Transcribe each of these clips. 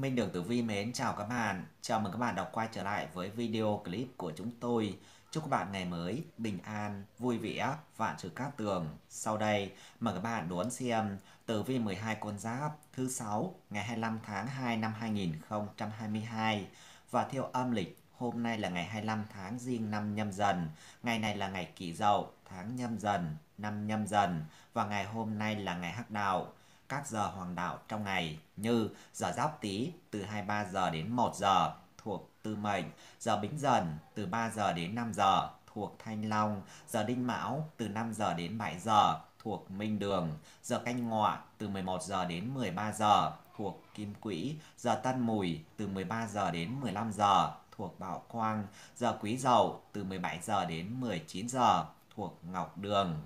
Minh Đường Tử Vi mến chào các bạn. Chào mừng các bạn đọc quay trở lại với video clip của chúng tôi. Chúc các bạn ngày mới bình an, vui vẻ, vạn sự cát tường. Sau đây, mời các bạn đón xem Tử Vi 12 con giáp thứ 6 ngày 25 tháng 2 năm 2022 và theo âm lịch hôm nay là ngày 25 tháng Giêng năm Nhâm Dần, ngày này là ngày Kỷ Dậu, tháng Nhâm Dần, năm Nhâm Dần và ngày hôm nay là ngày Hắc Đạo các giờ hoàng đạo trong ngày như giờ giáp tý từ 23 giờ đến 1 giờ thuộc tư mệnh, giờ bính dần từ 3 giờ đến 5 giờ thuộc thanh long, giờ đinh mão từ 5 giờ đến 7 giờ thuộc minh đường, giờ canh ngọ từ 11 giờ đến 13 giờ thuộc kim quỹ, giờ tân mùi từ 13 giờ đến 15 giờ thuộc Bảo Quang, giờ Quý Dậu từ 17 giờ đến 19 giờ thuộc Ngọc Đường.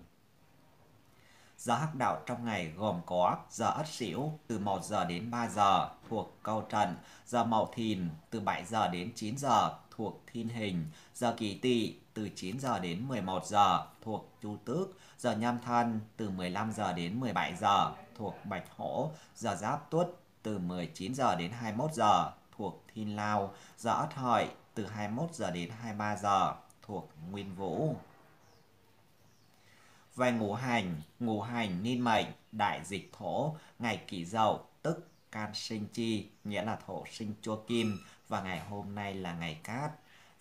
Giờ hắc đạo trong ngày gồm có giờ ất sửu từ 1 giờ đến 3 giờ thuộc câu trần, giờ mậu thìn từ 7 giờ đến 9 giờ thuộc thiên hình, giờ kỳ tỵ từ 9 giờ đến 11 giờ thuộc chu tước, giờ nhâm thân từ 15 giờ đến 17 giờ thuộc bạch hổ, giờ giáp tuất từ 19 giờ đến 21 giờ thuộc thiên lao, giờ ất hợi từ 21 giờ đến 23 giờ thuộc nguyên vũ. Về ngũ hành, ngũ hành niên mệnh, đại dịch thổ, ngày kỷ dậu, tức can sinh chi, nghĩa là thổ sinh chua kim, và ngày hôm nay là ngày cát.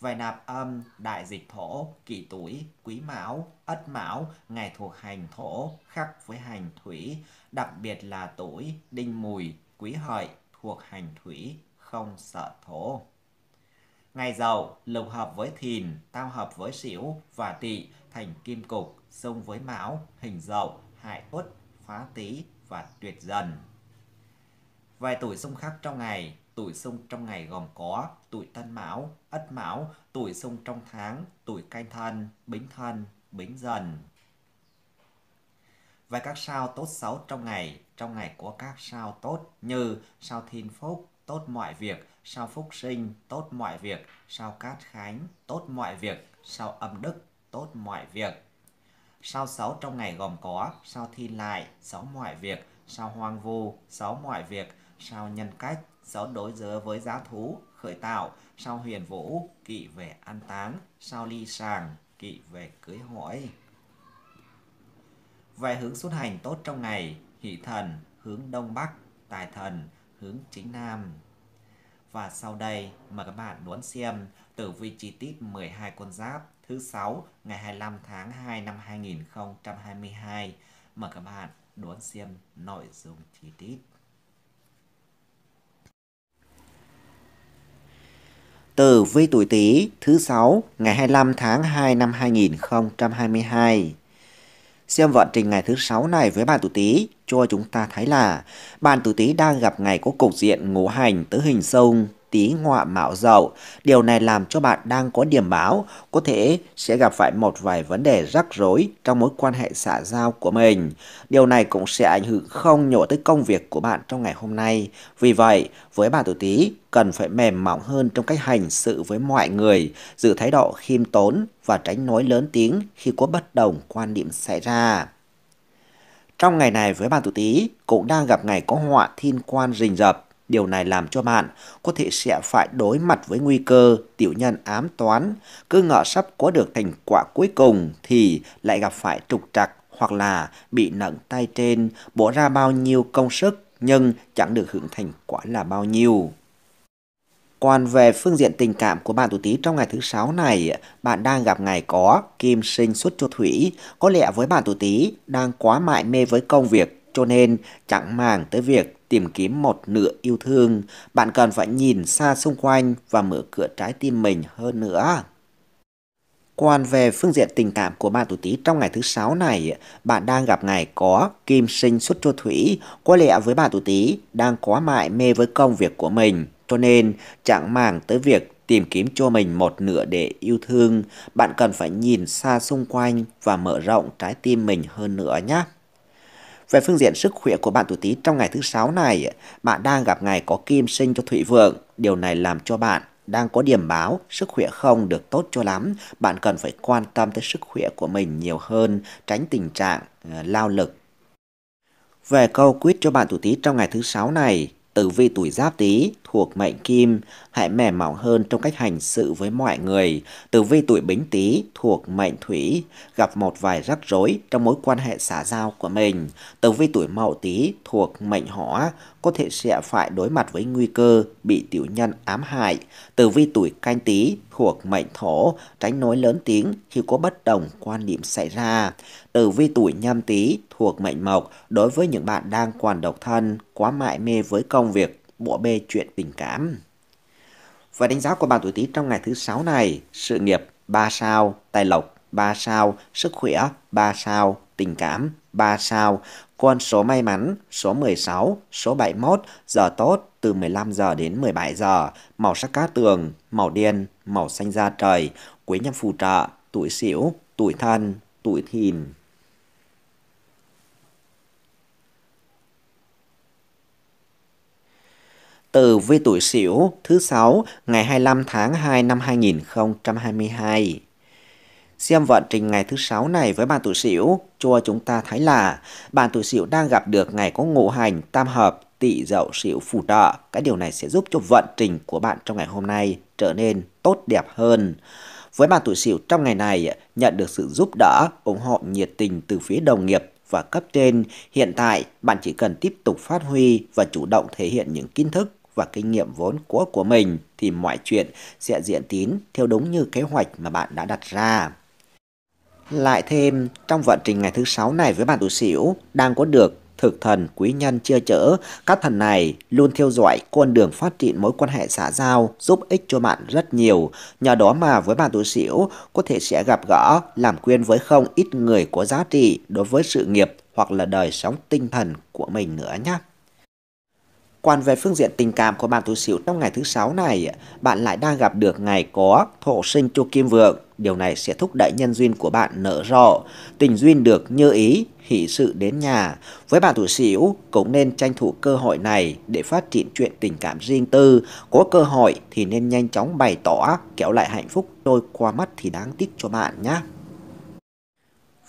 Về nạp âm, đại dịch thổ, kỷ tuổi, quý mão, ất mão, ngày thuộc hành thổ, khắc với hành thủy, đặc biệt là tuổi, đinh mùi, quý hợi, thuộc hành thủy, không sợ thổ. Ngày dậu, lục hợp với thìn, tam hợp với sửu và tỵ thành kim cục, xung với mão, hình dậu, hại uất, phá tý và tuyệt dần. Vài tuổi xung khắc trong ngày, tuổi xung trong ngày gồm có tuổi tân mão, ất mão, tuổi xung trong tháng, tuổi canh thân, bính thân, bính dần. vài các sao tốt xấu trong ngày, trong ngày có các sao tốt như sao thiên phúc, tốt mọi việc, sao phúc sinh tốt mọi việc, sao cát khánh tốt mọi việc, sao âm đức tốt mọi việc. Sao sáu trong ngày gồm có sao thi lại, sáu mọi việc, sao hoang vu, sáu mọi việc, sao nhân cách, sáu đối giữa với giá thú, khởi tạo, sao huyền vũ, kỵ về an táng, sao ly sàng, kỵ về cưới hỏi. vài hướng xuất hành tốt trong ngày, hỷ thần, hướng đông bắc, tài thần, hướng chính nam, và sau đây mời các bạn đón xem tử vi chi tiết 12 con giáp thứ 6 ngày 25 tháng 2 năm 2022. Mời các bạn đón xem nội dung chi tiết. Tử vi tuổi Tý thứ 6 ngày 25 tháng 2 năm 2022. Xem vận trình ngày thứ sáu này với bạn tử tí cho chúng ta thấy là bạn tử tí đang gặp ngày có cục diện ngũ hành tứ hình sông tí ngọa mạo dậu. Điều này làm cho bạn đang có điểm báo, có thể sẽ gặp phải một vài vấn đề rắc rối trong mối quan hệ xã giao của mình. Điều này cũng sẽ ảnh hưởng không nhỏ tới công việc của bạn trong ngày hôm nay. Vì vậy, với bạn tuổi tí, cần phải mềm mỏng hơn trong cách hành sự với mọi người, giữ thái độ khiêm tốn và tránh nói lớn tiếng khi có bất đồng quan điểm xảy ra. Trong ngày này với bạn tuổi Tý cũng đang gặp ngày có họa thiên quan rình rập. Điều này làm cho bạn có thể sẽ phải đối mặt với nguy cơ tiểu nhân ám toán, cứ ngỡ sắp có được thành quả cuối cùng thì lại gặp phải trục trặc hoặc là bị nặng tay trên, bỏ ra bao nhiêu công sức nhưng chẳng được hưởng thành quả là bao nhiêu. Còn về phương diện tình cảm của bạn tuổi Tý trong ngày thứ sáu này, bạn đang gặp ngày có Kim sinh xuất cho Thủy, có lẽ với bạn tuổi Tý đang quá mại mê với công việc cho nên chẳng màng tới việc tìm kiếm một nửa yêu thương, bạn cần phải nhìn xa xung quanh và mở cửa trái tim mình hơn nữa. quan về phương diện tình cảm của bạn tuổi Tý trong ngày thứ sáu này, bạn đang gặp ngày có kim sinh xuất cho thủy, có lẽ với bạn tuổi Tý đang quá mại mê với công việc của mình, cho nên chẳng màng tới việc tìm kiếm cho mình một nửa để yêu thương, bạn cần phải nhìn xa xung quanh và mở rộng trái tim mình hơn nữa nhé. Về phương diện sức khỏe của bạn tuổi Tý trong ngày thứ sáu này, bạn đang gặp ngày có kim sinh cho Thụy Vượng. Điều này làm cho bạn đang có điểm báo sức khỏe không được tốt cho lắm. Bạn cần phải quan tâm tới sức khỏe của mình nhiều hơn, tránh tình trạng uh, lao lực. Về câu quyết cho bạn tuổi Tý trong ngày thứ sáu này, Tử vi tuổi giáp tý thuộc mệnh kim, hãy mềm mỏng hơn trong cách hành sự với mọi người. Tử vi tuổi bính tý thuộc mệnh thủy, gặp một vài rắc rối trong mối quan hệ xã giao của mình. Tử vi tuổi mậu tý thuộc mệnh hỏa, có thể sẽ phải đối mặt với nguy cơ bị tiểu nhân ám hại. Tử vi tuổi canh tí thuộc mệnh thổ, tránh nói lớn tiếng khi có bất đồng quan điểm xảy ra. Tử vi tuổi nhâm tí thuộc mệnh mộc, đối với những bạn đang còn độc thân, quá mại mê với công việc, bộ bê chuyện tình cảm. Và đánh giá của bạn tuổi tí trong ngày thứ sáu này, sự nghiệp 3 sao, tài lộc 3 sao, sức khỏe 3 sao, tình cảm 3 sao. Con số may mắn, số 16, số 71, giờ tốt từ 15 giờ đến 17 giờ, màu sắc cát tường, màu đen, màu xanh da trời, quý nhân phù trợ, tuổi xỉu, tuổi thân, tuổi thìn. từ vi tuổi Sửu thứ sáu ngày 25 tháng 2 năm 2022. Xem vận trình ngày thứ sáu này với bạn tuổi sửu cho chúng ta thấy là bạn tuổi sửu đang gặp được ngày có ngũ hành, tam hợp, tỵ dậu sửu phù trợ. Cái điều này sẽ giúp cho vận trình của bạn trong ngày hôm nay trở nên tốt đẹp hơn. Với bạn tuổi sửu trong ngày này, nhận được sự giúp đỡ, ủng hộ nhiệt tình từ phía đồng nghiệp và cấp trên, hiện tại bạn chỉ cần tiếp tục phát huy và chủ động thể hiện những kiến thức và kinh nghiệm vốn có của mình thì mọi chuyện sẽ diễn tiến theo đúng như kế hoạch mà bạn đã đặt ra. Lại thêm, trong vận trình ngày thứ sáu này với bạn tuổi sửu đang có được thực thần quý nhân chưa chở, các thần này luôn theo dõi con đường phát triển mối quan hệ xã giao, giúp ích cho bạn rất nhiều. Nhờ đó mà với bạn tuổi sửu có thể sẽ gặp gỡ, làm quen với không ít người có giá trị đối với sự nghiệp hoặc là đời sống tinh thần của mình nữa nhé. Còn về phương diện tình cảm của bạn tuổi sửu trong ngày thứ sáu này, bạn lại đang gặp được ngày có thổ sinh chu kim vượng. Điều này sẽ thúc đẩy nhân duyên của bạn nở rộ, tình duyên được như ý, hỷ sự đến nhà. Với bạn tuổi sửu cũng nên tranh thủ cơ hội này để phát triển chuyện tình cảm riêng tư. Có cơ hội thì nên nhanh chóng bày tỏ, kéo lại hạnh phúc trôi qua mắt thì đáng tiếc cho bạn nhé.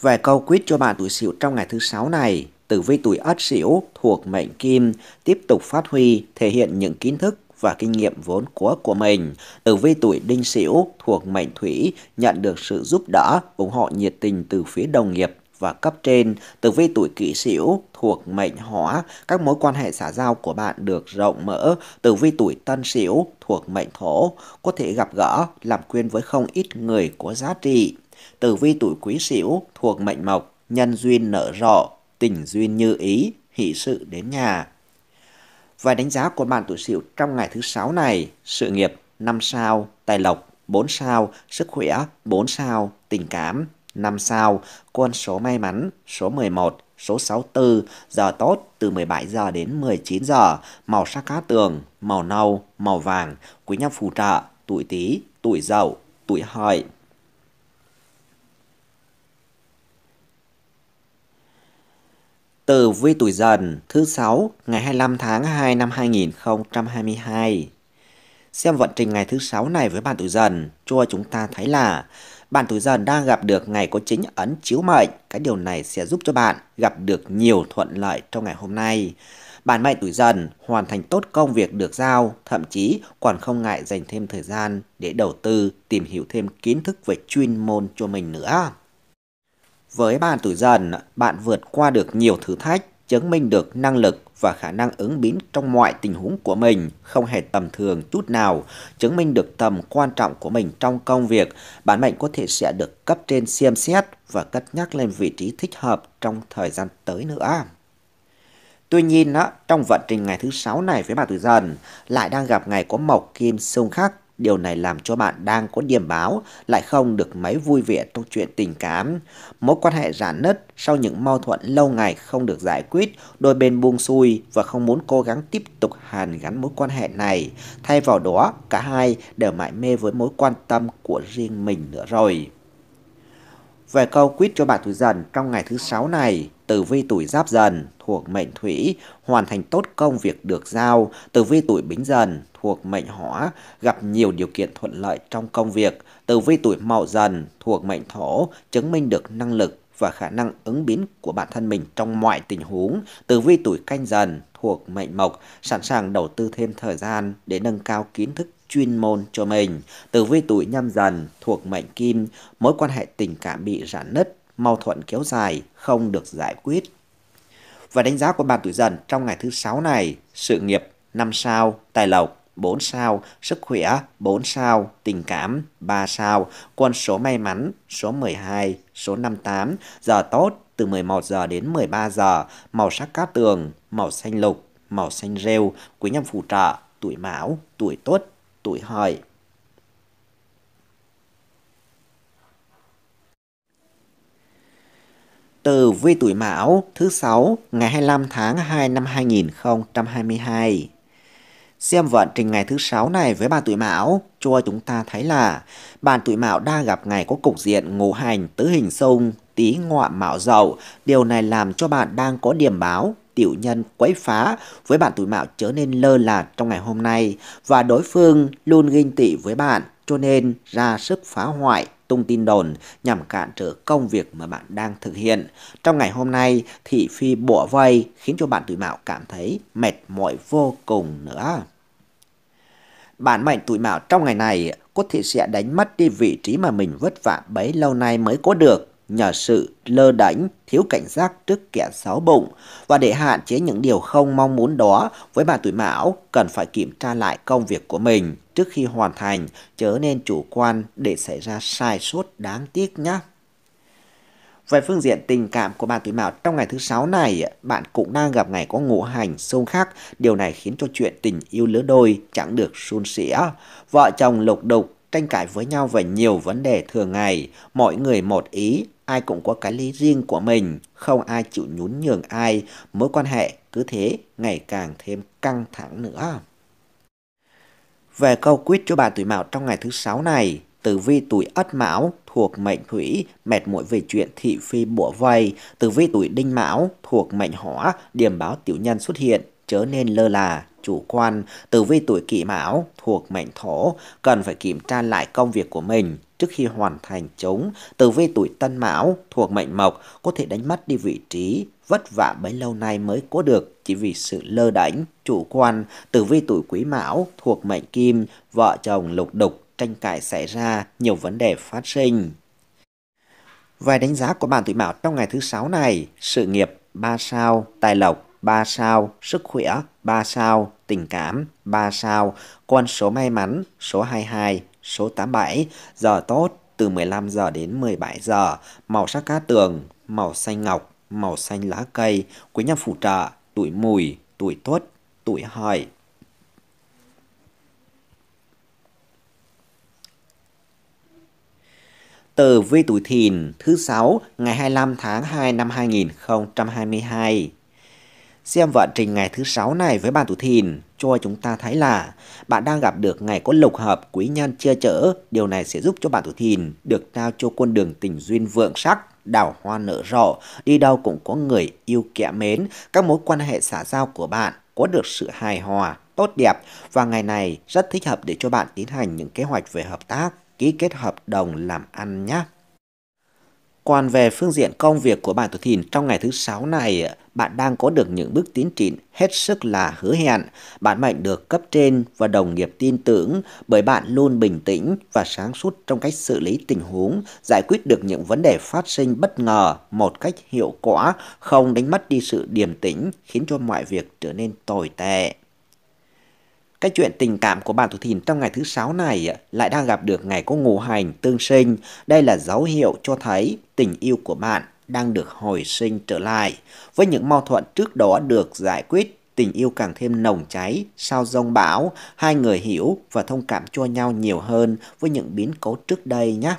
Về câu quyết cho bạn tuổi sửu trong ngày thứ sáu này, tử vi tuổi Ất Sửu thuộc mệnh Kim tiếp tục phát huy, thể hiện những kiến thức và kinh nghiệm vốn có của mình. Tử vi tuổi Đinh Sửu thuộc mệnh Thủy nhận được sự giúp đỡ, ủng hộ nhiệt tình từ phía đồng nghiệp và cấp trên. Tử vi tuổi Kỷ Sửu thuộc mệnh Hỏa, các mối quan hệ xã giao của bạn được rộng mở. Tử vi tuổi Tân Sửu thuộc mệnh Thổ, có thể gặp gỡ, làm quen với không ít người có giá trị. Tử vi tuổi Quý Sửu thuộc mệnh Mộc, nhân duyên nở rộ, tình duyên như ý, hỷ sự đến nhà. Vài đánh giá của bạn tuổi sửu trong ngày thứ sáu này, sự nghiệp 5 sao, tài lộc 4 sao, sức khỏe 4 sao, tình cảm 5 sao, con số may mắn số 11, số 64, giờ tốt từ 17 giờ đến 19 giờ, màu sắc cá tường, màu nâu, màu vàng, quý nhân phù trợ, tuổi Tý, tuổi Dậu, tuổi Hợi. từ vi tuổi dần thứ 6 ngày 25 tháng 2 năm 2022 Xem vận trình ngày thứ 6 này với bạn tuổi dần cho chúng ta thấy là bạn tuổi dần đang gặp được ngày có chính ấn chiếu mệnh. Cái điều này sẽ giúp cho bạn gặp được nhiều thuận lợi trong ngày hôm nay. Bạn mệnh tuổi dần hoàn thành tốt công việc được giao, thậm chí còn không ngại dành thêm thời gian để đầu tư tìm hiểu thêm kiến thức về chuyên môn cho mình nữa. Với ba tuổi dần, bạn vượt qua được nhiều thử thách, chứng minh được năng lực và khả năng ứng biến trong mọi tình huống của mình không hề tầm thường chút nào, chứng minh được tầm quan trọng của mình trong công việc, bản mệnh có thể sẽ được cấp trên xem xét và cất nhắc lên vị trí thích hợp trong thời gian tới nữa. Tuy nhiên, trong vận trình ngày thứ sáu này với bà tuổi dần, lại đang gặp ngày có mộc kim xung khắc Điều này làm cho bạn đang có điểm báo lại không được mấy vui vẻ trong chuyện tình cảm. Mối quan hệ giãn nứt sau những mâu thuẫn lâu ngày không được giải quyết, đôi bên buông xuôi và không muốn cố gắng tiếp tục hàn gắn mối quan hệ này. Thay vào đó, cả hai đều mãi mê với mối quan tâm của riêng mình nữa rồi. Về câu quýt cho bạn tuổi dần trong ngày thứ sáu này, tử vi tuổi giáp dần thuộc mệnh thủy, hoàn thành tốt công việc được giao, tử vi tuổi bính dần thuộc mệnh hỏa, gặp nhiều điều kiện thuận lợi trong công việc, tử vi tuổi mậu dần thuộc mệnh thổ, chứng minh được năng lực và khả năng ứng biến của bản thân mình trong mọi tình huống, tử vi tuổi canh dần thuộc mệnh mộc, sẵn sàng đầu tư thêm thời gian để nâng cao kiến thức chuyên môn cho mình. Tử vi tuổi nhâm dần thuộc mệnh kim, mối quan hệ tình cảm bị rạn nứt mâu thuẫn kéo dài, không được giải quyết. Và đánh giá của bạn tuổi dần trong ngày thứ 6 này, sự nghiệp 5 sao, tài lộc 4 sao, sức khỏe 4 sao, tình cảm 3 sao, quân số may mắn số 12, số 58, giờ tốt từ 11 giờ đến 13 giờ, màu sắc cát tường, màu xanh lục, màu xanh rêu, quý nhân phù trợ, tuổi mão, tuổi tuất, tuổi hợi. từ vi tuổi Mão thứ sáu ngày 25 tháng 2 năm 2022. Xem vận trình ngày thứ sáu này với bà tuổi Mão cho chúng ta thấy là bạn tuổi Mão đang gặp ngày có cục diện ngũ hành tứ hình xung tí ngọ mão dậu. Điều này làm cho bạn đang có điểm báo tiểu nhân quấy phá với bạn tuổi mão trở nên lơ là trong ngày hôm nay và đối phương luôn ganh tị với bạn cho nên ra sức phá hoại tung tin đồn nhằm cản trở công việc mà bạn đang thực hiện. Trong ngày hôm nay, thị phi bủa vây khiến cho bạn tuổi mạo cảm thấy mệt mỏi vô cùng nữa. Bản mệnh tuổi mạo trong ngày này có thể sẽ đánh mất đi vị trí mà mình vất vả bấy lâu nay mới có được nhờ sự lơ đánh, thiếu cảnh giác trước kẻ xấu bụng. Và để hạn chế những điều không mong muốn đó, với bạn tuổi mão cần phải kiểm tra lại công việc của mình trước khi hoàn thành, chớ nên chủ quan để xảy ra sai sót đáng tiếc nhé. Về phương diện tình cảm của bạn tuổi mão trong ngày thứ sáu này, bạn cũng đang gặp ngày có ngũ hành xung khắc. Điều này khiến cho chuyện tình yêu lứa đôi chẳng được suôn sẻ. Vợ chồng lục đục tranh cãi với nhau về nhiều vấn đề thường ngày, mọi người một ý, ai cũng có cái lý riêng của mình, không ai chịu nhún nhường ai, mối quan hệ cứ thế ngày càng thêm căng thẳng nữa. Về câu quyết cho bạn tuổi mão trong ngày thứ sáu này, tử vi tuổi ất mão thuộc mệnh thủy, mệt mỏi về chuyện thị phi bủa vây, tử vi tuổi đinh mão thuộc mệnh hỏa, điểm báo tiểu nhân xuất hiện, chớ nên lơ là, chủ quan, tử vi tuổi kỷ mão thuộc mệnh thổ, cần phải kiểm tra lại công việc của mình trước khi hoàn thành chúng. Tử vi tuổi tân mão thuộc mệnh mộc có thể đánh mất đi vị trí vất vả bấy lâu nay mới có được chỉ vì sự lơ đánh, chủ quan, tử vi tuổi quý mão thuộc mệnh kim, vợ chồng lục đục, tranh cãi xảy ra, nhiều vấn đề phát sinh. Vài đánh giá của bạn tuổi mão trong ngày thứ sáu này, sự nghiệp 3 sao, tài lộc 3 sao, sức khỏe 3 sao, tình cảm 3 sao, con số may mắn số 22, số 87, giờ tốt từ 15 giờ đến 17 giờ, màu sắc cá tường, màu xanh ngọc, màu xanh lá cây quý nhân phủ trợ tuổi mùi, tuổi tuất, tuổi hợi. từ vi tuổi thìn thứ 6 ngày 25 tháng 2 năm 2022. Xem vận trình ngày thứ 6 này với bạn tuổi thìn cho chúng ta thấy là bạn đang gặp được ngày có lục hợp quý nhân chia chở. Điều này sẽ giúp cho bạn tuổi thìn được trao cho quân đường tình duyên vượng sắc đào hoa nở rộ, đi đâu cũng có người yêu kẻ mến, các mối quan hệ xã giao của bạn có được sự hài hòa, tốt đẹp và ngày này rất thích hợp để cho bạn tiến hành những kế hoạch về hợp tác, ký kết hợp đồng làm ăn nhé. Còn về phương diện công việc của bạn tuổi thìn trong ngày thứ sáu này, bạn đang có được những bước tiến triển hết sức là hứa hẹn. Bạn mệnh được cấp trên và đồng nghiệp tin tưởng bởi bạn luôn bình tĩnh và sáng suốt trong cách xử lý tình huống, giải quyết được những vấn đề phát sinh bất ngờ một cách hiệu quả, không đánh mất đi sự điềm tĩnh khiến cho mọi việc trở nên tồi tệ. Cái chuyện tình cảm của bạn thủ thìn trong ngày thứ sáu này à, lại đang gặp được ngày có ngũ hành tương sinh. Đây là dấu hiệu cho thấy tình yêu của bạn đang được hồi sinh trở lại. Với những mâu thuẫn trước đó được giải quyết, tình yêu càng thêm nồng cháy sau rông bão, hai người hiểu và thông cảm cho nhau nhiều hơn với những biến cố trước đây nhé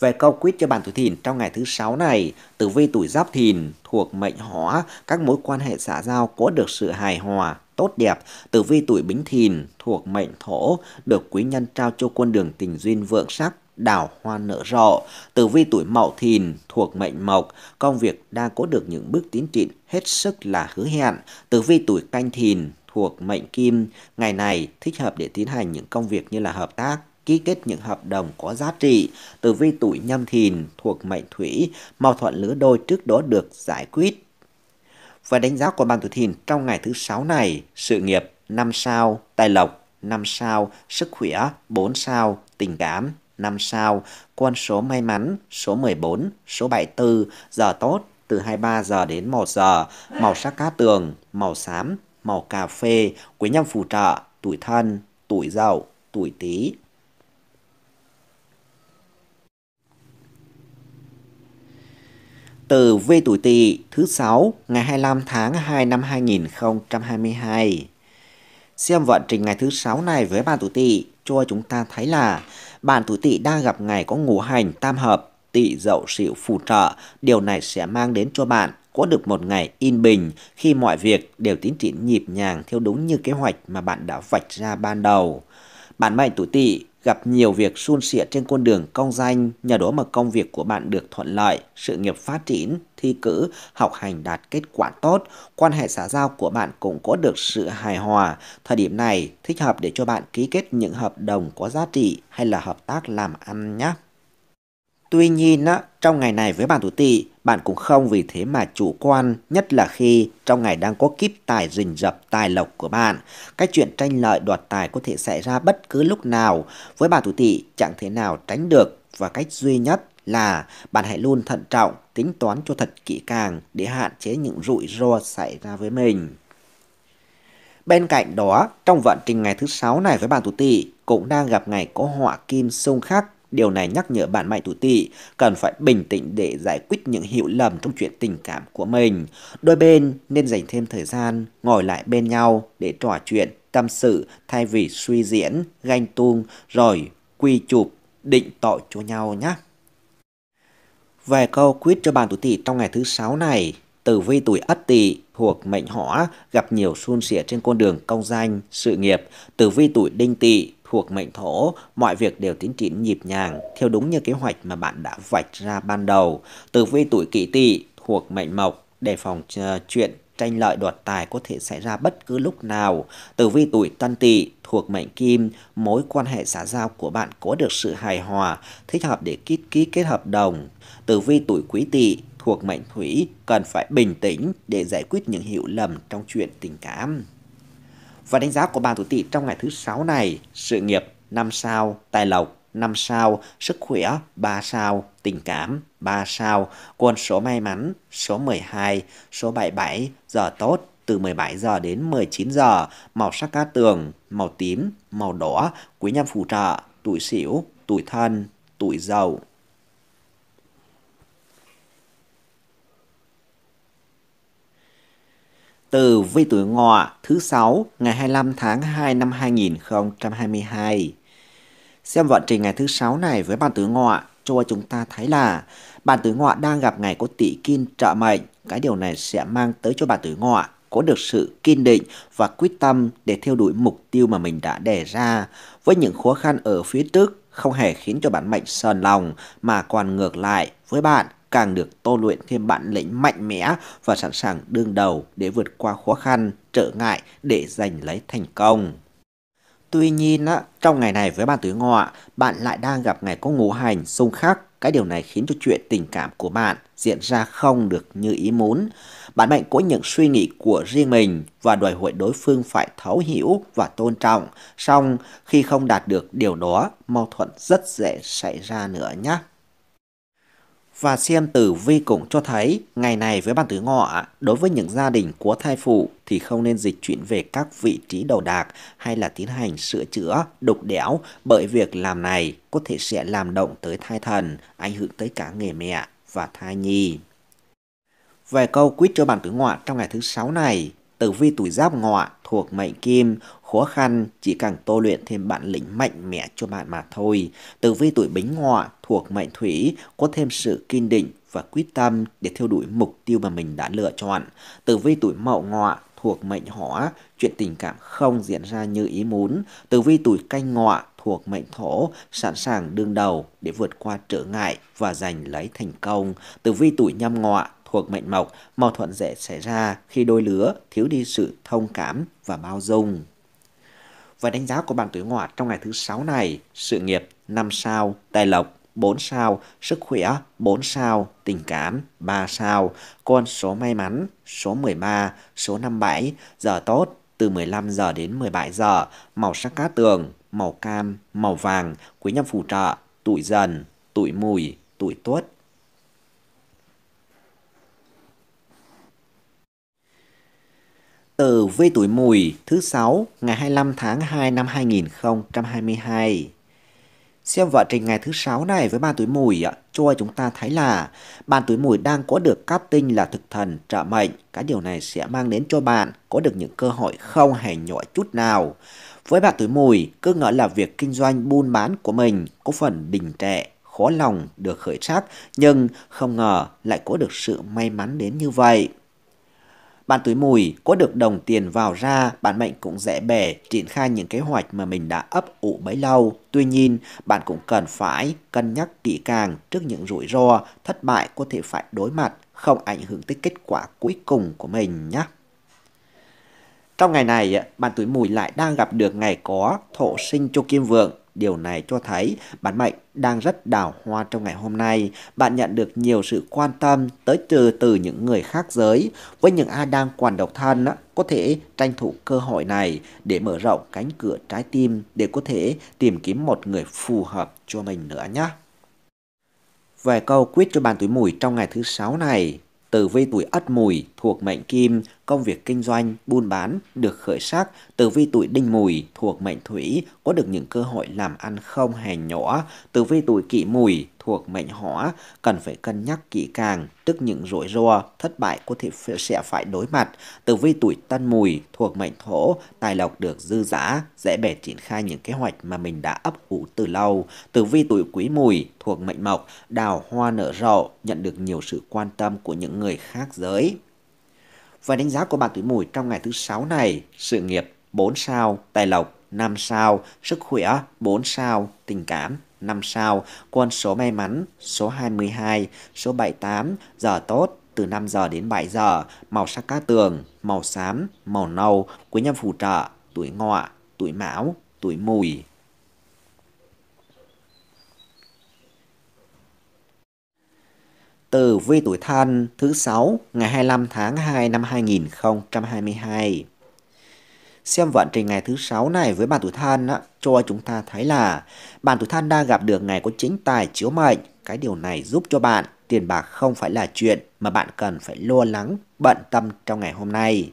về câu quyết cho bản tuổi thìn trong ngày thứ sáu này, tử vi tuổi giáp thìn thuộc mệnh hỏa, các mối quan hệ xã giao có được sự hài hòa, tốt đẹp. Tử vi tuổi bính thìn thuộc mệnh thổ, được quý nhân trao cho quân đường tình duyên vượng sắc, đào hoa nở rộ. Tử vi tuổi mậu thìn thuộc mệnh mộc, công việc đang có được những bước tiến triển hết sức là hứa hẹn. Tử vi tuổi canh thìn thuộc mệnh kim, ngày này thích hợp để tiến hành những công việc như là hợp tác, ký kết những hợp đồng có giá trị. từ vi tuổi nhâm thìn thuộc mệnh thủy, mâu thuận lứa đôi trước đó được giải quyết. Và đánh giá của bạn tuổi thìn trong ngày thứ sáu này, sự nghiệp 5 sao, tài lộc 5 sao, sức khỏe 4 sao, tình cảm 5 sao, con số may mắn số 14, số 74, giờ tốt từ 23 giờ đến 1 giờ, màu sắc cá tường, màu xám, màu cà phê, quý nhân phù trợ, tuổi thân, tuổi dậu, tuổi tý. từ V tuổi Tỵ thứ sáu ngày 25 tháng 2 năm 2022. Xem vận trình ngày thứ sáu này với bạn tuổi Tỵ cho chúng ta thấy là bạn tuổi Tỵ đang gặp ngày có ngũ hành tam hợp, Tỵ dậu sửu phù trợ, điều này sẽ mang đến cho bạn có được một ngày yên bình khi mọi việc đều tiến triển nhịp nhàng theo đúng như kế hoạch mà bạn đã vạch ra ban đầu. Bạn mệnh tuổi Tỵ gặp nhiều việc suôn sẻ trên con đường công danh, nhờ đó mà công việc của bạn được thuận lợi, sự nghiệp phát triển, thi cử, học hành đạt kết quả tốt, quan hệ xã giao của bạn cũng có được sự hài hòa. Thời điểm này thích hợp để cho bạn ký kết những hợp đồng có giá trị hay là hợp tác làm ăn nhé. Tuy nhiên, á, trong ngày này với bạn tuổi tỵ, bạn cũng không vì thế mà chủ quan, nhất là khi trong ngày đang có kíp tài rình rập tài lộc của bạn. Cái chuyện tranh lợi đoạt tài có thể xảy ra bất cứ lúc nào, với bạn tuổi tỵ chẳng thể nào tránh được và cách duy nhất là bạn hãy luôn thận trọng, tính toán cho thật kỹ càng để hạn chế những rủi ro xảy ra với mình. Bên cạnh đó, trong vận trình ngày thứ sáu này với bạn tuổi tỵ cũng đang gặp ngày có họa kim xung khắc Điều này nhắc nhở bạn Mạnh Thủ tỵ cần phải bình tĩnh để giải quyết những hiểu lầm trong chuyện tình cảm của mình. Đôi bên nên dành thêm thời gian ngồi lại bên nhau để trò chuyện, tâm sự thay vì suy diễn, ganh tuông rồi quy chụp, định tội cho nhau nhé. Về câu quyết cho bạn tuổi tỵ trong ngày thứ sáu này, tử vi tuổi ất tỵ thuộc mệnh hỏa gặp nhiều suôn sẻ trên con đường công danh, sự nghiệp. Tử vi tuổi đinh tỵ thuộc mệnh thổ, mọi việc đều tiến triển nhịp nhàng, theo đúng như kế hoạch mà bạn đã vạch ra ban đầu. Tử vi tuổi kỷ tỵ thuộc mệnh mộc, đề phòng ờ, chuyện tranh lợi đoạt tài có thể xảy ra bất cứ lúc nào. Tử vi tuổi tân tỵ thuộc mệnh kim, mối quan hệ xã giao của bạn có được sự hài hòa, thích hợp để ký ký kết hợp đồng. Tử vi tuổi quý tỵ thuộc mệnh thủy cần phải bình tĩnh để giải quyết những hiểu lầm trong chuyện tình cảm. Và đánh giá của bà tuổi tỵ trong ngày thứ sáu này, sự nghiệp 5 sao, tài lộc 5 sao, sức khỏe 3 sao, tình cảm 3 sao, quân số may mắn số 12, số 77, giờ tốt từ 17 giờ đến 19 giờ, màu sắc cá tường, màu tím, màu đỏ, quý nhân phù trợ, tuổi xỉu, tuổi thân, tuổi giàu từ vi tuổi ngọ thứ sáu ngày 25 tháng 2 năm 2022. Xem vận trình ngày thứ sáu này với bàn tuổi ngọ cho chúng ta thấy là bàn tuổi ngọ đang gặp ngày có tỷ kim trợ mệnh. Cái điều này sẽ mang tới cho bàn tuổi ngọ có được sự kiên định và quyết tâm để theo đuổi mục tiêu mà mình đã đề ra với những khó khăn ở phía trước không hề khiến cho bản mệnh sờn lòng mà còn ngược lại với bạn càng được tô luyện thêm bản lĩnh mạnh mẽ và sẵn sàng đương đầu để vượt qua khó khăn, trở ngại để giành lấy thành công. Tuy nhiên, trong ngày này với bạn tuổi ngọ, bạn lại đang gặp ngày có ngũ hành, xung khắc. Cái điều này khiến cho chuyện tình cảm của bạn diễn ra không được như ý muốn. Bạn mệnh có những suy nghĩ của riêng mình và đòi hỏi đối phương phải thấu hiểu và tôn trọng. Song, khi không đạt được điều đó, mâu thuẫn rất dễ xảy ra nữa nhé và xem tử vi cũng cho thấy ngày này với bản tứ ngọ đối với những gia đình của thai phụ thì không nên dịch chuyển về các vị trí đầu đạc hay là tiến hành sửa chữa, đục đẽo bởi việc làm này có thể sẽ làm động tới thai thần, ảnh hưởng tới cả nghề mẹ và thai nhi. Về câu quyết cho bản tứ ngọ trong ngày thứ sáu này, tử vi tuổi giáp ngọ thuộc mệnh kim khó khăn chỉ càng tô luyện thêm bản lĩnh mạnh mẽ cho bạn mà thôi. Tử vi tuổi bính ngọ thuộc mệnh thủy có thêm sự kiên định và quyết tâm để theo đuổi mục tiêu mà mình đã lựa chọn. Tử vi tuổi mậu ngọ thuộc mệnh hỏa, chuyện tình cảm không diễn ra như ý muốn. Tử vi tuổi canh ngọ thuộc mệnh thổ, sẵn sàng đương đầu để vượt qua trở ngại và giành lấy thành công. Tử vi tuổi nhâm ngọ thuộc mệnh mộc, mâu thuẫn dễ xảy ra khi đôi lứa thiếu đi sự thông cảm và bao dung và đánh giá của bảng tuổi ngọ trong ngày thứ sáu này, sự nghiệp 5 sao, tài lộc 4 sao, sức khỏe 4 sao, tình cảm 3 sao, con số may mắn số 13, số 57, giờ tốt từ 15 giờ đến 17 giờ, màu sắc cá tường, màu cam, màu vàng, quý nhân phù trợ, tuổi dần, tuổi mùi, tuổi tuất, Tử v tuổi mùi thứ 6 ngày 25 tháng 2 năm 2022. Xem vợ trình ngày thứ 6 này với bạn tuổi mùi cho chúng ta thấy là bạn tuổi mùi đang có được cát tinh là thực thần trợ mệnh. Cái điều này sẽ mang đến cho bạn có được những cơ hội không hề nhỏ chút nào. Với bạn tuổi mùi, cứ ngỡ là việc kinh doanh buôn bán của mình có phần đình trệ, khó lòng được khởi sắc nhưng không ngờ lại có được sự may mắn đến như vậy. Bạn túi mùi có được đồng tiền vào ra, bạn mệnh cũng dễ bề triển khai những kế hoạch mà mình đã ấp ủ bấy lâu. Tuy nhiên, bạn cũng cần phải cân nhắc kỹ càng trước những rủi ro, thất bại có thể phải đối mặt, không ảnh hưởng tới kết quả cuối cùng của mình nhé. Trong ngày này, bạn tuổi mùi lại đang gặp được ngày có thổ sinh cho kim vượng. Điều này cho thấy bạn mệnh đang rất đào hoa trong ngày hôm nay. Bạn nhận được nhiều sự quan tâm tới từ từ những người khác giới. Với những ai đang còn độc thân, có thể tranh thủ cơ hội này để mở rộng cánh cửa trái tim để có thể tìm kiếm một người phù hợp cho mình nữa nhé. Về câu quyết cho bạn tuổi mùi trong ngày thứ sáu này, Tử vi tuổi Ất Mùi thuộc mệnh Kim, công việc kinh doanh, buôn bán được khởi sắc. Tử vi tuổi Đinh Mùi thuộc mệnh Thủy có được những cơ hội làm ăn không hề nhỏ. Tử vi tuổi Kỷ Mùi thuộc mệnh hỏa cần phải cân nhắc kỹ càng, tức những rủi ro, thất bại có thể sẽ phải đối mặt. Tử vi tuổi tân mùi thuộc mệnh thổ, tài lộc được dư dả, dễ bề triển khai những kế hoạch mà mình đã ấp ủ từ lâu. Tử vi tuổi quý mùi thuộc mệnh mộc, đào hoa nở rộ, nhận được nhiều sự quan tâm của những người khác giới. Và đánh giá của bạn tuổi mùi trong ngày thứ sáu này, sự nghiệp 4 sao, tài lộc 5 sao, sức khỏe 4 sao, tình cảm năm sao, quân số may mắn, số 22, số 78, giờ tốt, từ 5 giờ đến 7 giờ, màu sắc cát tường, màu xám, màu nâu, quý nhân phù trợ, tuổi ngọ, tuổi mão, tuổi mùi. Từ vi tuổi thân thứ 6 ngày 25 tháng 2 năm 2022 xem vận trình ngày thứ sáu này với bàn tuổi than á, cho chúng ta thấy là bàn tuổi than đang gặp được ngày có chính tài chiếu mệnh. Cái điều này giúp cho bạn tiền bạc không phải là chuyện mà bạn cần phải lo lắng, bận tâm trong ngày hôm nay.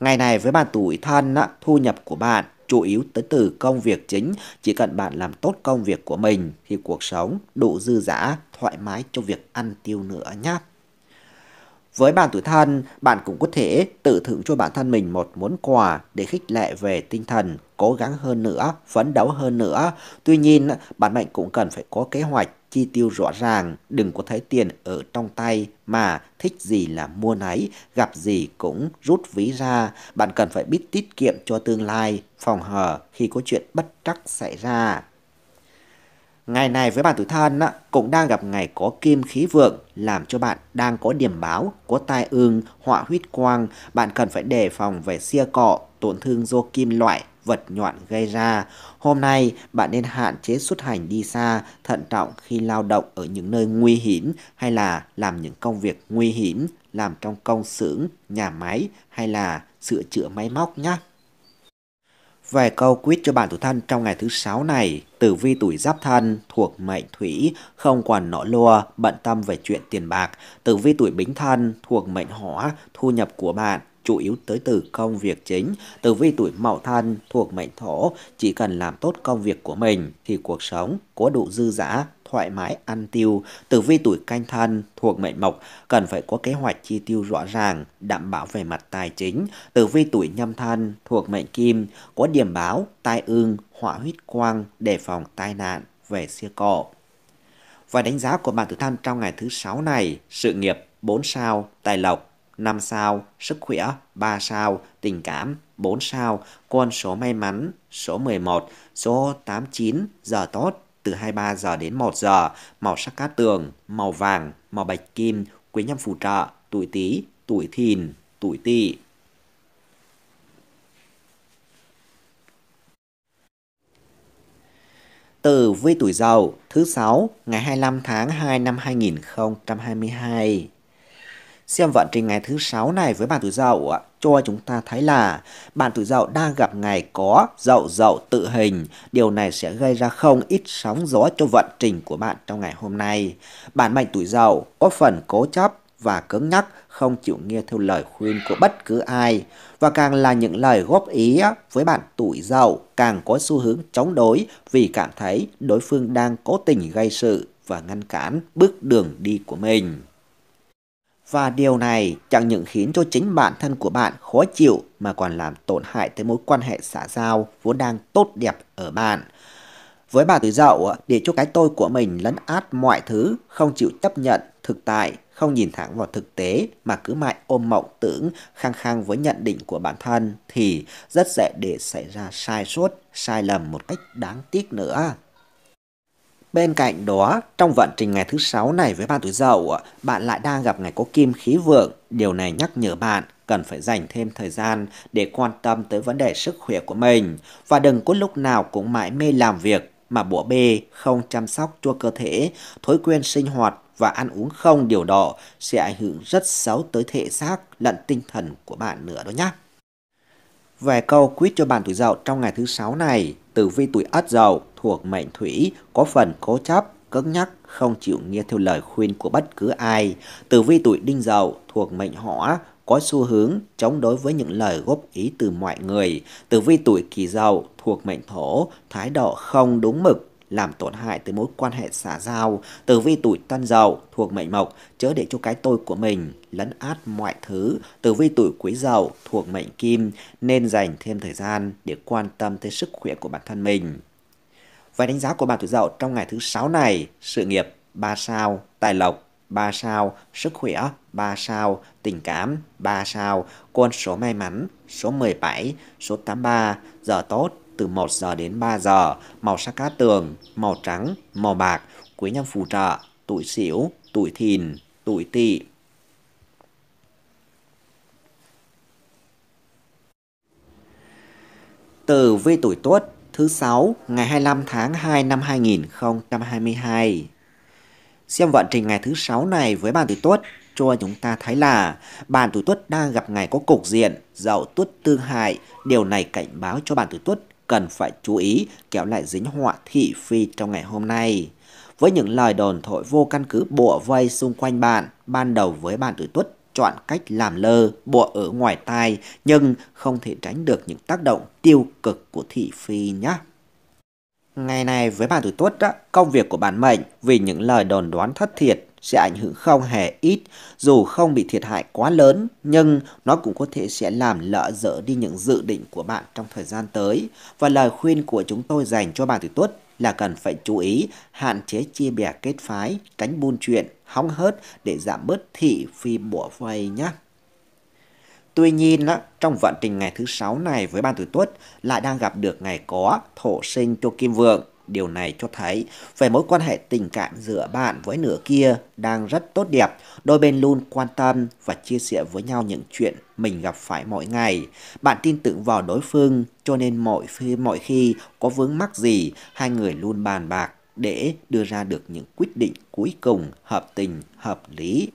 Ngày này với bàn tuổi thân, á, thu nhập của bạn chủ yếu tới từ công việc chính. Chỉ cần bạn làm tốt công việc của mình thì cuộc sống đủ dư dả, thoải mái cho việc ăn tiêu nữa nhé. Với bạn tuổi thân, bạn cũng có thể tự thưởng cho bản thân mình một món quà để khích lệ về tinh thần, cố gắng hơn nữa, phấn đấu hơn nữa. Tuy nhiên, bạn mệnh cũng cần phải có kế hoạch chi tiêu rõ ràng, đừng có thấy tiền ở trong tay mà thích gì là mua nấy, gặp gì cũng rút ví ra. Bạn cần phải biết tiết kiệm cho tương lai, phòng hờ khi có chuyện bất trắc xảy ra. Ngày này với bạn tuổi thân cũng đang gặp ngày có kim khí vượng làm cho bạn đang có điểm báo, có tai ương, họa huyết quang. Bạn cần phải đề phòng về xia cọ, tổn thương do kim loại, vật nhọn gây ra. Hôm nay bạn nên hạn chế xuất hành đi xa, thận trọng khi lao động ở những nơi nguy hiểm hay là làm những công việc nguy hiểm, làm trong công xưởng, nhà máy hay là sửa chữa máy móc nhé. Vài câu quýt cho bạn tuổi thân trong ngày thứ sáu này, tử vi tuổi giáp thân thuộc mệnh thủy, không còn nỗi lo bận tâm về chuyện tiền bạc. Tử vi tuổi bính thân thuộc mệnh hỏa, thu nhập của bạn chủ yếu tới từ công việc chính. Tử vi tuổi mậu thân thuộc mệnh thổ, chỉ cần làm tốt công việc của mình thì cuộc sống có đủ dư dả thoải mái ăn tiêu, tử vi tuổi canh thân thuộc mệnh mộc cần phải có kế hoạch chi tiêu rõ ràng, đảm bảo về mặt tài chính. Tử vi tuổi nhâm thân thuộc mệnh kim có điểm báo tai ương, hỏa huyết quang đề phòng tai nạn về xia cọ. Và đánh giá của bạn tử thân trong ngày thứ sáu này, sự nghiệp 4 sao, tài lộc 5 sao, sức khỏe 3 sao, tình cảm 4 sao, con số may mắn số 11, số 89, giờ tốt từ 23 giờ đến 1 giờ, màu sắc cát tường, màu vàng, màu bạch kim, quý nhân phù trợ, tuổi tý, tuổi thìn, tuổi tỵ. Tử vi tuổi Dậu thứ 6 ngày 25 tháng 2 năm 2022. Xem vận trình ngày thứ sáu này với bạn tuổi dậu cho chúng ta thấy là bạn tuổi dậu đang gặp ngày có dậu dậu tự hình. Điều này sẽ gây ra không ít sóng gió cho vận trình của bạn trong ngày hôm nay. Bạn mệnh tuổi dậu có phần cố chấp và cứng nhắc không chịu nghe theo lời khuyên của bất cứ ai và càng là những lời góp ý với bạn tuổi dậu càng có xu hướng chống đối vì cảm thấy đối phương đang cố tình gây sự và ngăn cản bước đường đi của mình. Và điều này chẳng những khiến cho chính bản thân của bạn khó chịu mà còn làm tổn hại tới mối quan hệ xã giao vốn đang tốt đẹp ở bạn. Với bà tuổi dậu, để cho cái tôi của mình lấn át mọi thứ, không chịu chấp nhận, thực tại, không nhìn thẳng vào thực tế mà cứ mãi ôm mộng tưởng khăng khăng với nhận định của bản thân thì rất dễ để xảy ra sai sót, sai lầm một cách đáng tiếc nữa. Bên cạnh đó, trong vận trình ngày thứ sáu này với bạn tuổi dậu, bạn lại đang gặp ngày có kim khí vượng. Điều này nhắc nhở bạn cần phải dành thêm thời gian để quan tâm tới vấn đề sức khỏe của mình và đừng có lúc nào cũng mãi mê làm việc mà bỏ bê, không chăm sóc cho cơ thể, thói quen sinh hoạt và ăn uống không điều độ sẽ ảnh hưởng rất xấu tới thể xác lẫn tinh thần của bạn nữa đó nhé. Về câu quyết cho bạn tuổi dậu trong ngày thứ sáu này, tử vi tuổi ất dậu thuộc mệnh thủy, có phần cố chấp, cứng nhắc, không chịu nghe theo lời khuyên của bất cứ ai. Tử vi tuổi đinh dậu thuộc mệnh hỏa, có xu hướng chống đối với những lời góp ý từ mọi người. Tử vi tuổi kỳ dậu thuộc mệnh thổ, thái độ không đúng mực, làm tổn hại tới mối quan hệ xã giao. Tử vi tuổi tân dậu thuộc mệnh mộc, chớ để cho cái tôi của mình lấn át mọi thứ. Tử vi tuổi quý dậu thuộc mệnh kim, nên dành thêm thời gian để quan tâm tới sức khỏe của bản thân mình. Và đánh giá của bà tuổi dậu trong ngày thứ 6 này, sự nghiệp 3 sao, tài lộc 3 sao, sức khỏe 3 sao, tình cảm 3 sao, con số may mắn số 17, số 83, giờ tốt từ 1 giờ đến 3 giờ, màu sắc cá tường, màu trắng, màu bạc, quý nhân phù trợ, tuổi xỉu, tuổi thìn, tuổi tỵ. từ vi tuổi tuất thứ sáu ngày 25 tháng 2 năm 2022. Xem vận trình ngày thứ sáu này với bàn tuổi tuất cho chúng ta thấy là bàn tuổi tuất đang gặp ngày có cục diện dậu tuất tương hại. Điều này cảnh báo cho bàn tuổi tuất cần phải chú ý kéo lại dính họa thị phi trong ngày hôm nay. Với những lời đồn thổi vô căn cứ bùa vây xung quanh bạn, ban đầu với bạn tuổi tuất chọn cách làm lơ, bộ ở ngoài tai nhưng không thể tránh được những tác động tiêu cực của thị phi nhé. Ngày này với bạn tuổi tuất đó, công việc của bản mệnh vì những lời đồn đoán thất thiệt sẽ ảnh hưởng không hề ít, dù không bị thiệt hại quá lớn, nhưng nó cũng có thể sẽ làm lỡ dở đi những dự định của bạn trong thời gian tới. Và lời khuyên của chúng tôi dành cho bạn tuổi Tuất là cần phải chú ý hạn chế chia bè kết phái, tránh buôn chuyện, hóng hớt để giảm bớt thị phi bủa vây nhé. Tuy nhiên, trong vận trình ngày thứ sáu này với ban tuổi tuất lại đang gặp được ngày có thổ sinh cho kim vượng Điều này cho thấy về mối quan hệ tình cảm giữa bạn với nửa kia đang rất tốt đẹp, đôi bên luôn quan tâm và chia sẻ với nhau những chuyện mình gặp phải mỗi ngày. Bạn tin tưởng vào đối phương cho nên mọi khi, mọi khi có vướng mắc gì, hai người luôn bàn bạc để đưa ra được những quyết định cuối cùng hợp tình, hợp lý.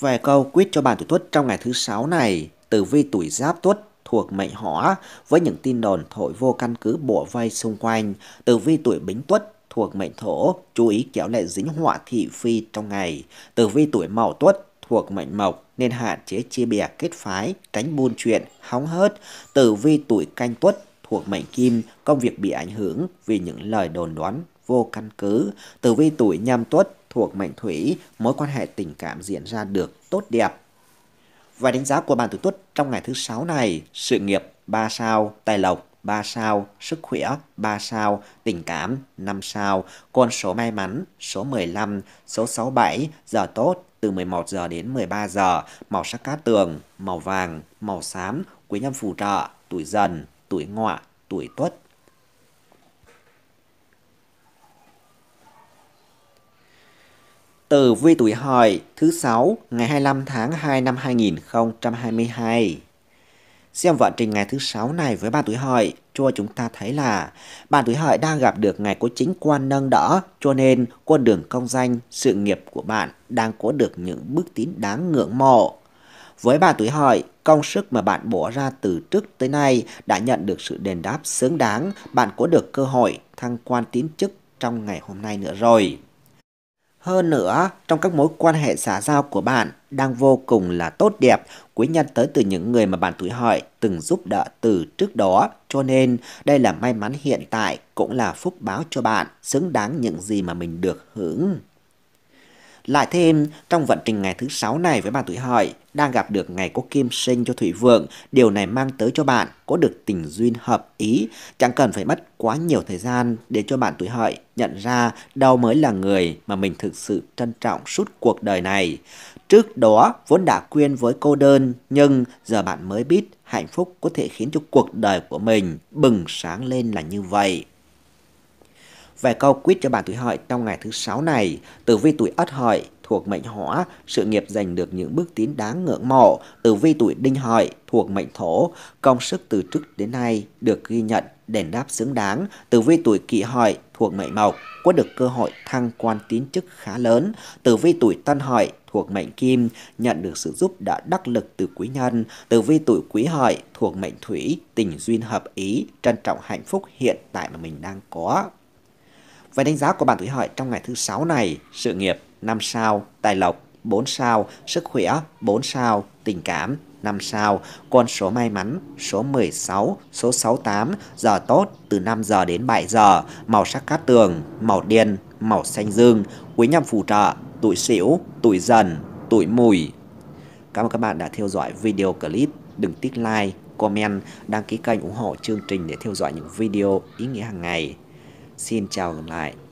Về câu quyết cho bạn tuổi tuất trong ngày thứ sáu này, từ vi tuổi giáp tuất thuộc mệnh hỏa với những tin đồn thổi vô căn cứ bủa vây xung quanh. Tử vi tuổi bính tuất thuộc mệnh thổ, chú ý kéo lại dính họa thị phi trong ngày. Tử vi tuổi mậu tuất thuộc mệnh mộc nên hạn chế chia bè kết phái, tránh buôn chuyện, hóng hớt. Tử vi tuổi canh tuất thuộc mệnh kim, công việc bị ảnh hưởng vì những lời đồn đoán vô căn cứ. Tử vi tuổi nhâm tuất thuộc mệnh thủy, mối quan hệ tình cảm diễn ra được tốt đẹp. Và đánh giá của bạn tuổi tuất trong ngày thứ sáu này, sự nghiệp 3 sao, tài lộc 3 sao, sức khỏe 3 sao, tình cảm 5 sao, con số may mắn số 15, số 67, giờ tốt từ 11 giờ đến 13 giờ, màu sắc cát tường, màu vàng, màu xám, quý nhân phù trợ, tuổi dần, tuổi ngọ, tuổi tuất. Tử vi tuổi hợi thứ 6 ngày 25 tháng 2 năm 2022. Xem vận trình ngày thứ 6 này với ba tuổi hợi cho chúng ta thấy là bạn tuổi hợi đang gặp được ngày có chính quan nâng đỡ cho nên con đường công danh sự nghiệp của bạn đang có được những bước tiến đáng ngưỡng mộ. Với bà tuổi hợi, công sức mà bạn bỏ ra từ trước tới nay đã nhận được sự đền đáp xứng đáng, bạn có được cơ hội thăng quan tiến chức trong ngày hôm nay nữa rồi. Hơn nữa, trong các mối quan hệ xã giao của bạn đang vô cùng là tốt đẹp, quý nhân tới từ những người mà bạn tuổi hợi từng giúp đỡ từ trước đó, cho nên đây là may mắn hiện tại cũng là phúc báo cho bạn, xứng đáng những gì mà mình được hưởng. Lại thêm, trong vận trình ngày thứ sáu này với bạn tuổi hợi, đang gặp được ngày có kim sinh cho thủy vượng, điều này mang tới cho bạn có được tình duyên hợp ý, chẳng cần phải mất quá nhiều thời gian để cho bạn tuổi hợi nhận ra đâu mới là người mà mình thực sự trân trọng suốt cuộc đời này. Trước đó vốn đã quyên với cô đơn, nhưng giờ bạn mới biết hạnh phúc có thể khiến cho cuộc đời của mình bừng sáng lên là như vậy. Vài câu quýt cho bạn tuổi hợi trong ngày thứ sáu này. Tử vi tuổi ất hợi thuộc mệnh hỏa, sự nghiệp giành được những bước tiến đáng ngưỡng mộ. Tử vi tuổi đinh hợi thuộc mệnh thổ, công sức từ trước đến nay được ghi nhận đền đáp xứng đáng. Tử vi tuổi kỷ hợi thuộc mệnh mộc có được cơ hội thăng quan tiến chức khá lớn. Tử vi tuổi tân hợi thuộc mệnh kim nhận được sự giúp đỡ đắc lực từ quý nhân. Tử vi tuổi quý hợi thuộc mệnh thủy tình duyên hợp ý trân trọng hạnh phúc hiện tại mà mình đang có. Vậy đánh giá của bạn tuổi hợi trong ngày thứ sáu này, sự nghiệp 5 sao, tài lộc 4 sao, sức khỏe 4 sao, tình cảm 5 sao, con số may mắn số 16, số 68, giờ tốt từ 5 giờ đến 7 giờ, màu sắc cát tường, màu đen, màu xanh dương, quý nhằm phù trợ, tuổi xỉu, tuổi dần, tuổi mùi. Cảm ơn các bạn đã theo dõi video clip, đừng tích like, comment, đăng ký kênh ủng hộ chương trình để theo dõi những video ý nghĩa hàng ngày. Xin chào gặp lại.